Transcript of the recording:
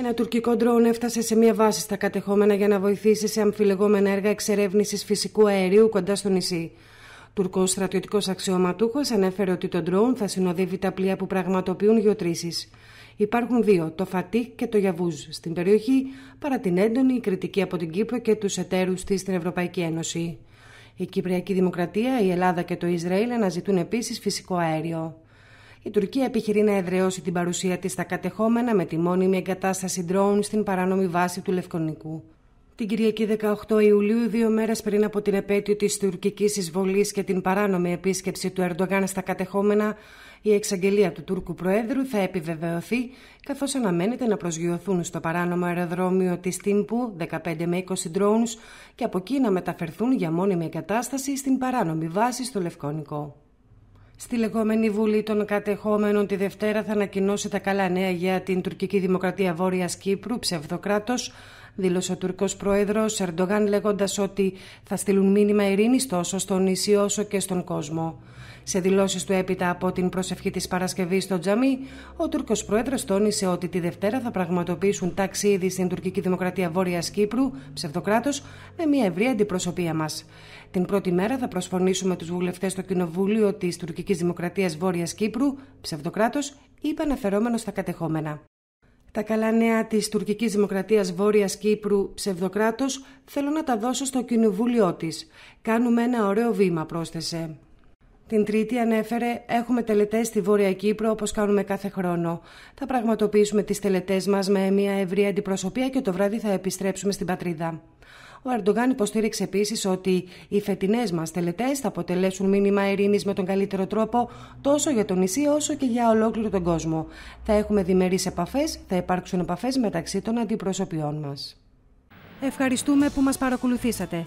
Ένα τουρκικό ντρόουν έφτασε σε μια βάση στα κατεχόμενα για να βοηθήσει σε αμφιλεγόμενα έργα εξερεύνησης φυσικού αερίου κοντά στο νησί. Τουρκός στρατιωτικός αξιωματούχος ανέφερε ότι το ντρόουν θα συνοδεύει τα πλοία που πραγματοποιούν γεωτρήσεις. Υπάρχουν δύο, το Φατίχ και το Γιαβούζ, στην περιοχή παρά την έντονη κριτική από την Κύπρο και τους εταίρους της στην Ευρωπαϊκή Ένωση. Η Κυπριακή Δημοκρατία, η Ελλάδα και το Ισραήλ αναζητούν επίσης φυσικό αέριο η Τουρκία επιχειρεί να εδραιώσει την παρουσία της στα κατεχόμενα με τη μόνιμη εγκατάσταση ντρόουν στην παράνομη βάση του Λευκονικού. Την Κυριακή 18 Ιουλίου, δύο μέρες πριν από την επέτειο της τουρκικής εισβολής και την παράνομη επίσκεψη του Ερντογάν στα κατεχόμενα, η εξαγγελία του Τούρκου Προέδρου θα επιβεβαιωθεί, καθώς αναμένεται να προσγειωθούν στο παράνομο αεροδρόμιο της Τύμπου 15 με 20 ντρόουν και από εκεί να μεταφερθούν για μόνιμη εγκατάσταση στην παράνομη βάση στο Λευκόνικο. Στη λεγόμενη Βουλή των Κατεχόμενων τη Δευτέρα θα ανακοινώσει τα καλά νέα για την τουρκική δημοκρατία Βόρειας Κύπρου, ψευδοκράτος, δήλωσε ο Τούρκο πρόεδρος Ερντογάν, λέγοντας ότι θα στείλουν μήνυμα ειρήνης τόσο στο νησί όσο και στον κόσμο. Σε δηλώσεις του έπειτα από την προσευχή της Παρασκευής στο Τζαμί, ο Τούρκο πρόεδρος τόνισε ότι τη Δευτέρα θα πραγματοποιήσουν ταξίδι στην τουρκική δημοκρατία Βόρειας Κύπρου, ψευδοκράτος, με μια ευρία αντιπροσωπεία μας. Την πρώτη μέρα θα προσφωνήσουμε τους βουλευτές στο Κοινοβούλιο της Τουρκικής Δημοκρατίας Βόρειας Κύπρου, ψευδοκράτος, είπε στα κατεχόμενα. Τα καλά νέα της τουρκικής δημοκρατίας Βόρειας Κύπρου ψευδοκράτος θέλω να τα δώσω στο κοινοβούλιο της. Κάνουμε ένα ωραίο βήμα, πρόσθεσε. Την Τρίτη ανέφερε «Έχουμε τελετές στη Βόρεια Κύπρο όπως κάνουμε κάθε χρόνο. Θα πραγματοποιήσουμε τις τελετές μας με μια ευρία αντιπροσωπεία και το βράδυ θα επιστρέψουμε στην πατρίδα». Ο Ερντογάν υποστήριξε επίσης ότι οι φετινές μας τελετές θα αποτελέσουν μήνυμα ειρήνης με τον καλύτερο τρόπο τόσο για το νησί όσο και για ολόκληρο τον κόσμο. Θα έχουμε διμερείς επαφές, θα υπάρξουν επαφές μεταξύ των αντιπροσωπιών μας. Ευχαριστούμε που μας παρακολουθήσατε.